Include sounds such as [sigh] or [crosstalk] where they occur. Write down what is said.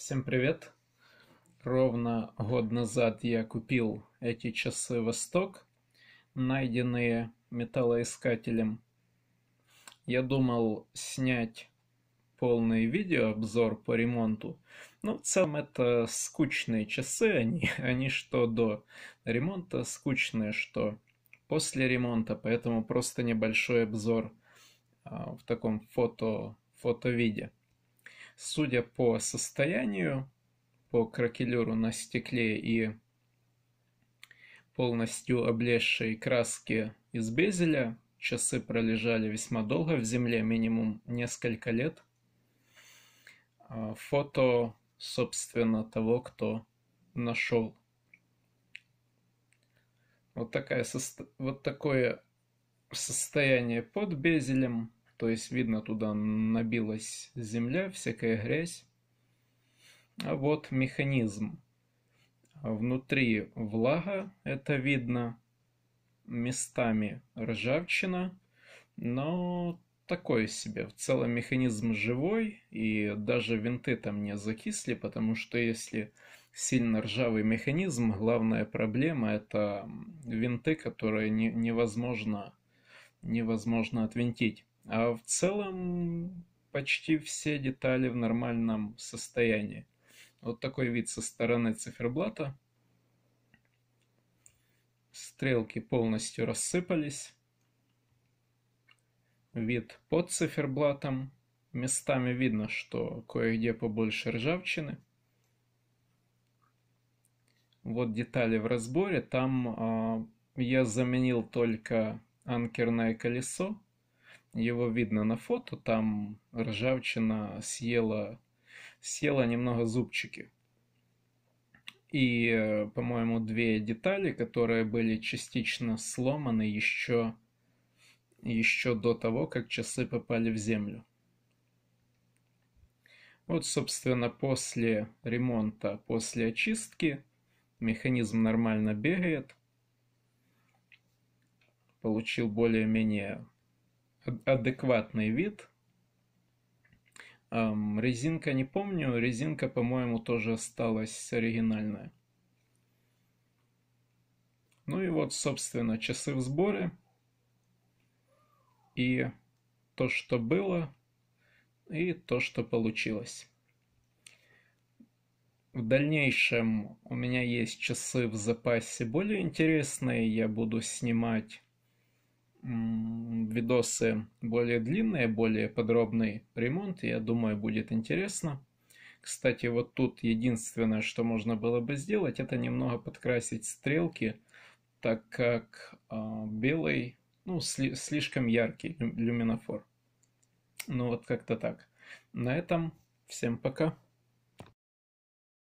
Всем привет! Ровно год назад я купил эти часы «Восток», найденные металлоискателем. Я думал снять полный видеообзор по ремонту, но ну, в целом это скучные часы, они, [laughs] они что до ремонта скучные, что после ремонта, поэтому просто небольшой обзор а, в таком фото, фото виде. Судя по состоянию, по кракелюру на стекле и полностью облезшей краске из безеля, часы пролежали весьма долго в земле, минимум несколько лет. А, фото, собственно, того, кто нашел. Вот, такая, вот такое состояние под безелем – то есть, видно, туда набилась земля, всякая грязь. А вот механизм. Внутри влага, это видно, местами ржавчина, но такое себе. В целом механизм живой, и даже винты там не закисли, потому что если сильно ржавый механизм, главная проблема это винты, которые не, невозможно, невозможно отвинтить. А в целом почти все детали в нормальном состоянии. Вот такой вид со стороны циферблата. Стрелки полностью рассыпались. Вид под циферблатом. Местами видно, что кое-где побольше ржавчины. Вот детали в разборе. Там э, я заменил только анкерное колесо его видно на фото, там ржавчина съела, съела немного зубчики. И, по-моему, две детали, которые были частично сломаны еще, еще до того, как часы попали в землю. Вот, собственно, после ремонта, после очистки механизм нормально бегает. Получил более-менее адекватный вид. Резинка не помню, резинка, по-моему, тоже осталась оригинальная. Ну и вот, собственно, часы в сборе. И то, что было, и то, что получилось. В дальнейшем у меня есть часы в запасе более интересные. Я буду снимать видосы более длинные, более подробный ремонт, я думаю, будет интересно. Кстати, вот тут единственное, что можно было бы сделать, это немного подкрасить стрелки, так как э, белый, ну, сли, слишком яркий люминофор. Ну вот как-то так. На этом всем пока.